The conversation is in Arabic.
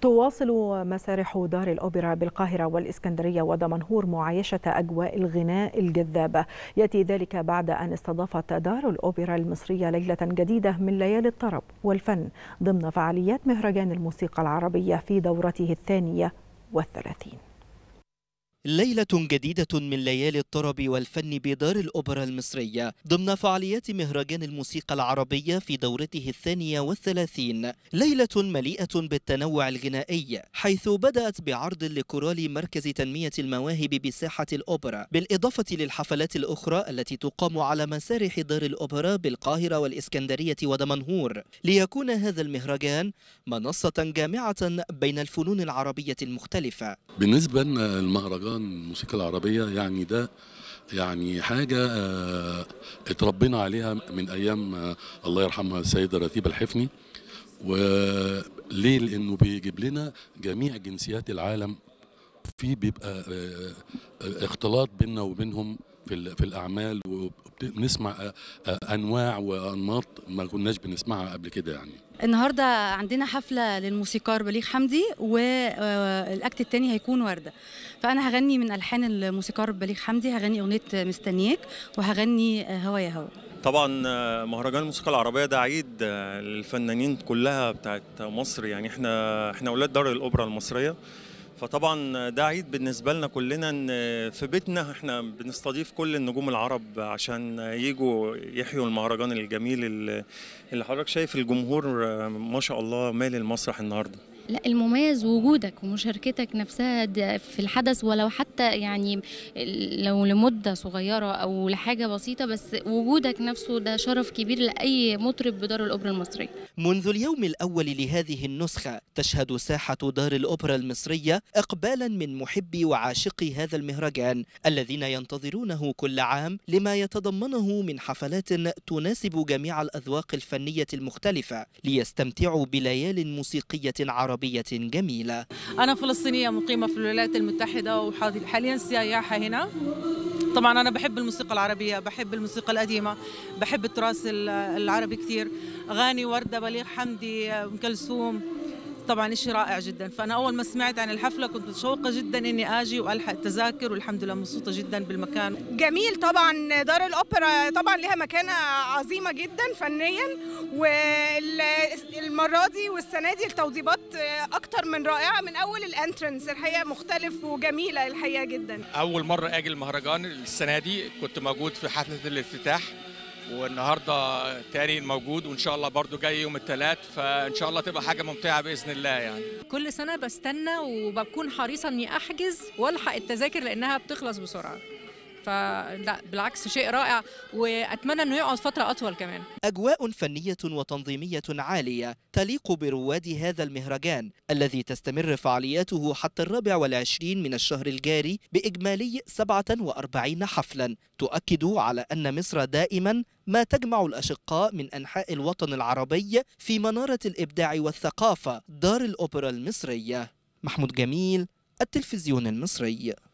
تواصل مسارح دار الأوبرا بالقاهرة والإسكندرية ودمنهور معايشة أجواء الغناء الجذابة يأتي ذلك بعد أن استضافت دار الأوبرا المصرية ليلة جديدة من ليالي الطرب والفن ضمن فعاليات مهرجان الموسيقى العربية في دورته الثانية والثلاثين ليلة جديدة من ليالي الطرب والفن بدار الأوبرا المصرية ضمن فعاليات مهرجان الموسيقى العربية في دورته الثانية والثلاثين ليلة مليئة بالتنوع الغنائي حيث بدأت بعرض لكورال مركز تنمية المواهب بساحة الأوبرا بالإضافة للحفلات الأخرى التي تقام على مسارح دار الأوبرا بالقاهرة والإسكندرية ودمنهور ليكون هذا المهرجان منصة جامعة بين الفنون العربية المختلفة بالنسبة للمهرجان ايران الموسيقى العربيه يعني ده يعني حاجة آه، اتربينا عليها من أيام آه، الله يرحمها السيدة رتيبة الحفني وليه لأنه بيجيب لنا جميع جنسيات العالم في بيبقى آه، اختلاط بيننا وبينهم في في الاعمال وبنسمع انواع وانماط ما كناش بنسمعها قبل كده يعني النهارده عندنا حفله للموسيقار بليغ حمدي والاكت آه، الثاني هيكون ورده فانا هغني من الحان الموسيقار بليغ حمدي هغني اغنيه مستنياك وهغني آه، هوا يا هوا طبعا آه، مهرجان الموسيقى العربيه ده عيد للفنانين كلها بتاعت مصر يعني احنا احنا اولاد دار الاوبرا المصريه فطبعا ده عيد بالنسبه لنا كلنا ان في بيتنا احنا بنستضيف كل النجوم العرب عشان يجوا يحيوا المهرجان الجميل اللي حضرتك شايف الجمهور ما شاء الله مال المسرح النهارده لا المميز وجودك ومشاركتك نفسها في الحدث ولو حتى يعني لو لمدة صغيرة أو لحاجة بسيطة بس وجودك نفسه ده شرف كبير لأي مطرب بدار الأوبرا المصرية منذ اليوم الأول لهذه النسخة تشهد ساحة دار الأوبرا المصرية إقبالا من محبي وعاشقي هذا المهرجان الذين ينتظرونه كل عام لما يتضمنه من حفلات تناسب جميع الأذواق الفنية المختلفة ليستمتعوا بليال موسيقية عربية عربية جميلة أنا فلسطينية مقيمة في الولايات المتحدة وحاليا سياحة هنا طبعا أنا بحب الموسيقى العربية بحب الموسيقى القديمة بحب التراث العربي كثير أغاني وردة بليغ حمدي أم كلثوم طبعا شيء رائع جدا فانا اول ما سمعت عن الحفله كنت متشوقه جدا اني اجي والحق التذاكر والحمد لله مبسوطه جدا بالمكان جميل طبعا دار الاوبرا طبعا لها مكانه عظيمه جدا فنيا والمره دي والسنه دي التوضيبات اكتر من رائعه من اول الانترنس الحقيقه مختلف وجميله الحقيقه جدا اول مره اجي المهرجان السنه دي كنت موجود في حفله الافتتاح والنهارده تاني موجود وان شاء الله برده جاي يوم الثلاث فان شاء الله تبقى حاجه ممتعه باذن الله يعني كل سنه بستنى وبكون حريصه اني احجز والحق التذاكر لانها بتخلص بسرعه فلا بالعكس شيء رائع واتمنى انه يقعد فتره اطول كمان اجواء فنيه وتنظيميه عاليه تليق برواد هذا المهرجان الذي تستمر فعالياته حتى الرابع والعشرين من الشهر الجاري باجمالي 47 حفلا تؤكد على أن مصر دائما ما تجمع الأشقاء من أنحاء الوطن العربي في منارة الإبداع والثقافة دار الأوبرا المصرية محمود جميل التلفزيون المصري